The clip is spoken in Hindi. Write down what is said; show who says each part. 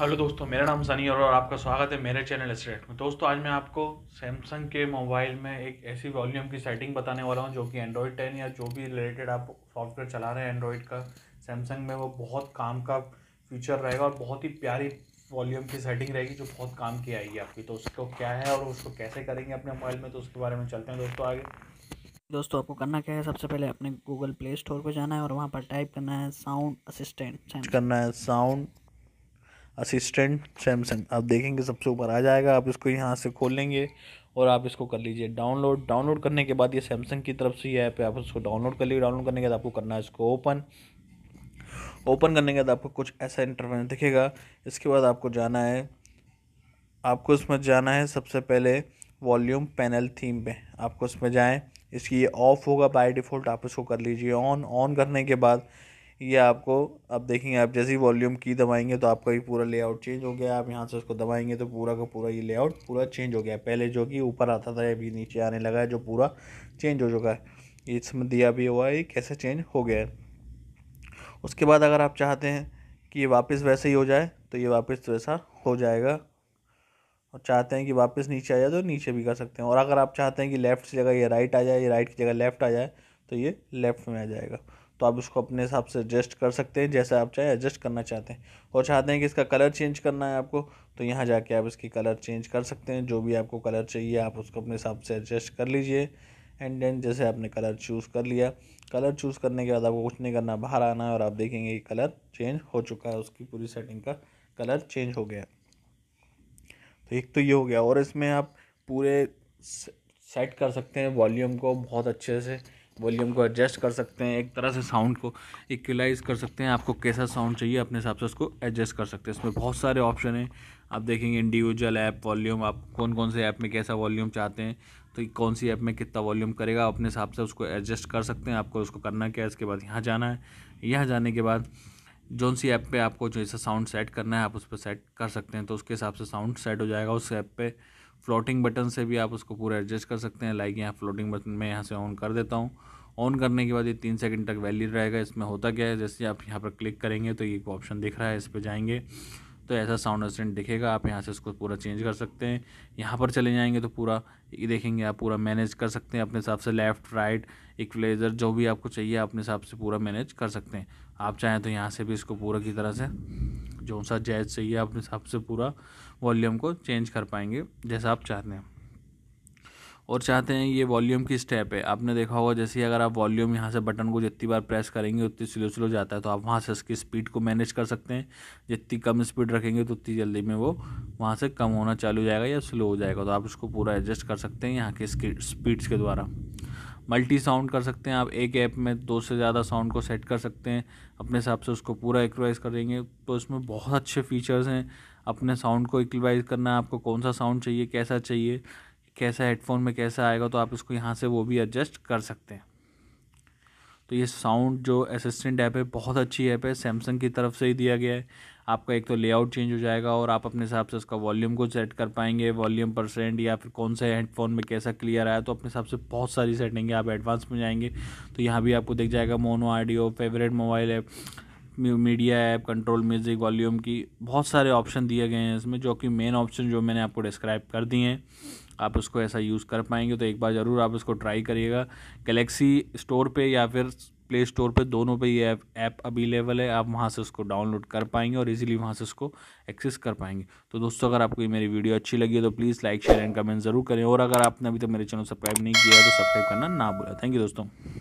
Speaker 1: हेलो दोस्तों मेरा नाम सनी और आपका स्वागत है मेरे चैनल स्ट्रेट में दोस्तों आज मैं आपको सैमसंग के मोबाइल में एक ऐसी वॉल्यूम की सेटिंग बताने वाला हूं जो कि एंड्रॉयड टेन या जो भी रिलेटेड आप सॉफ्टवेयर चला रहे हैं एंड्रॉयड का सैमसंग में वो बहुत काम का फीचर रहेगा और बहुत ही प्यारी वॉल्यूम की सेटिंग रहेगी जो बहुत काम की आएगी आपकी तो उसको क्या है और उसको कैसे करेंगे अपने मोबाइल में तो उसके बारे में चलते हैं दोस्तों आगे दोस्तों आपको करना क्या है सबसे पहले अपने गूगल प्ले स्टोर पर जाना है और वहाँ पर टाइप करना है साउंड असिस्टेंट करना है साउंड असिस्टेंट सैमसंग आप देखेंगे सबसे ऊपर आ जाएगा आप इसको यहाँ से खोल लेंगे और आप इसको कर लीजिए डाउनलोड डाउनलोड करने के बाद ये सैमसंग की तरफ से ये ऐप है आप इसको डाउनलोड कर लीजिए डाउनलोड करने के बाद आपको करना है इसको ओपन ओपन करने के बाद आपको कुछ ऐसा इंटरफेस दिखेगा इसके बाद आपको जाना है आपको इसमें जाना है सबसे पहले वॉल्यूम पैनल थीम पे आपको इसमें जाएं इसकी ये ऑफ़ होगा बाय डिफ़ॉल्ट आप इसको कर लीजिए ऑन ऑन करने के बाद ये आपको अब देखेंगे आप जैसे ही वॉल्यूम की दबाएंगे तो आपका ये पूरा लेआउट चेंज हो गया आप यहाँ से उसको दबाएंगे तो पूरा का पूरा ये लेआउट पूरा चेंज हो गया पहले जो कि ऊपर आता था अभी नीचे आने लगा है जो पूरा चेंज हो चुका है इसमें दिया भी हुआ है कैसे चेंज हो गया है उसके बाद अगर आप चाहते हैं कि ये वापस वैसे ही हो जाए तो ये वापस वैसा तो हो जाएगा और चाहते हैं कि वापस नीचे आ जाए तो नीचे भी कर सकते हैं और अगर आप चाहते हैं कि लेफ़्ट की जगह ये राइट आ जाए ये राइट की जगह लेफ़्ट आ जाए तो ये लेफ़्ट में आ जाएगा तो आप इसको अपने हिसाब से एडजस्ट कर सकते हैं जैसे आप चाहे एडजस्ट करना चाहते हैं और चाहते हैं कि इसका कलर चेंज करना है आपको तो यहाँ जाके आप इसकी कलर चेंज कर सकते हैं जो भी आपको कलर चाहिए आप उसको अपने हिसाब से एडजस्ट कर लीजिए एंड देन जैसे आपने कलर चूज़ कर लिया कलर चूज़ करने के बाद आपको कुछ नहीं करना बाहर आना है और आप देखेंगे कि कलर चेंज हो चुका है उसकी पूरी सेटिंग का कलर चेंज हो गया तो एक तो ये हो गया और इसमें आप पूरे सेट कर सकते हैं वॉल्यूम को बहुत अच्छे से वॉल्यूम को एडजस्ट कर सकते हैं एक तरह से साउंड को इक्वलाइज कर सकते हैं आपको कैसा साउंड चाहिए अपने हिसाब से उसको एडजस्ट कर सकते हैं इसमें बहुत सारे ऑप्शन हैं आप देखेंगे इंडिविजुअल ऐप वॉल्यूम आप कौन कौन से ऐप में कैसा वॉल्यूम चाहते हैं तो कौन सी ऐप में कितना वॉल्यूम करेगा अपने हिसाब से उसको एडजस्ट कर सकते हैं आपको उसको करना क्या है इसके बाद यहाँ जाना है यहाँ जाने के बाद जौन सी ऐप पर आपको जैसा साउंड सेट करना है आप उस पर सेट कर सकते हैं तो उसके हिसाब से साउंड सेट हो जाएगा उस ऐप पर फ्लोटिंग बटन से भी आप उसको पूरा एडजस्ट कर सकते हैं लाइक यहाँ फ्लोटिंग बटन में यहाँ से ऑन कर देता हूँ ऑन करने के बाद ये तीन सेकंड तक वैलिड रहेगा इसमें होता क्या है जैसे आप यहाँ पर क्लिक करेंगे तो ये ऑप्शन दिख रहा है इस पर जाएंगे तो ऐसा साउंड असिस्टेंट दिखेगा आप यहाँ से इसको पूरा चेंज कर सकते हैं यहाँ पर चले जाएंगे तो पूरा ये देखेंगे आप पूरा मैनेज कर सकते हैं अपने हिसाब से लेफ़्ट राइट प्लेजर जो भी आपको चाहिए अपने हिसाब से पूरा मैनेज कर सकते हैं आप चाहें तो यहाँ से भी इसको पूरा की तरह से जो सा जैज चाहिए आप अपने हिसाब से पूरा वॉल्यूम को चेंज कर पाएंगे जैसा आप चाहते हैं और चाहते हैं ये वॉल्यूम की स्टेप है आपने देखा होगा जैसे अगर आप वॉल्यूम यहाँ से बटन को जितनी बार प्रेस करेंगे उतनी स्लो स्लो जाता है तो आप वहाँ से इसकी स्पीड को मैनेज कर सकते हैं जितनी कम स्पीड रखेंगे तो उतनी जल्दी में वो वहाँ से कम होना चालू हो जाएगा या स्लो हो जाएगा तो आप उसको पूरा एडजस्ट कर सकते हैं यहाँ के स्पीड्स के द्वारा मल्टी साउंड कर सकते हैं आप एक ऐप में दो से ज़्यादा साउंड को सेट कर सकते हैं अपने हिसाब से उसको पूरा कर करेंगे तो इसमें बहुत अच्छे फीचर्स हैं अपने साउंड को इक्वलाइज करना है आपको कौन सा साउंड चाहिए कैसा चाहिए कैसा हेडफोन में कैसा आएगा तो आप इसको यहाँ से वो भी एडजस्ट कर सकते हैं तो ये साउंड जो असिस्टेंट ऐप है बहुत अच्छी ऐप है सैमसंग की तरफ से ही दिया गया है आपका एक तो लेआउट चेंज हो जाएगा और आप अपने हिसाब से उसका वॉल्यूम को सेट कर पाएंगे वॉल्यूम परसेंट या फिर कौन से हेडफोन में कैसा क्लियर आया तो अपने हिसाब से बहुत सारी सेटिंग है आप एडवांस में जाएंगे तो यहाँ भी आपको दिख जाएगा mono audio favourite mobile app media app control music volume की बहुत सारे ऑप्शन दिए गए हैं इसमें जो कि मेन ऑप्शन जो मैंने आपको डिस्क्राइब कर दिए हैं आप उसको ऐसा यूज़ कर पाएंगे तो एक बार ज़रूर आप इसको ट्राई करिएगा गलेक्सी स्टोर पे या फिर प्ले स्टोर पे दोनों पे ये ऐप ऐप अवेलेबल है आप वहाँ से उसको डाउनलोड कर पाएंगे और इजीली वहाँ से उसको एक्सेस कर पाएंगे तो दोस्तों अगर आपको ये मेरी वीडियो अच्छी लगी है तो please like share and comment ज़रूर करें और अगर आपने अभी तक तो मेरे चैनल सब्सक्राइब नहीं किया है तो सब्सक्राइब करना ना भूलें थैंक यू दोस्तों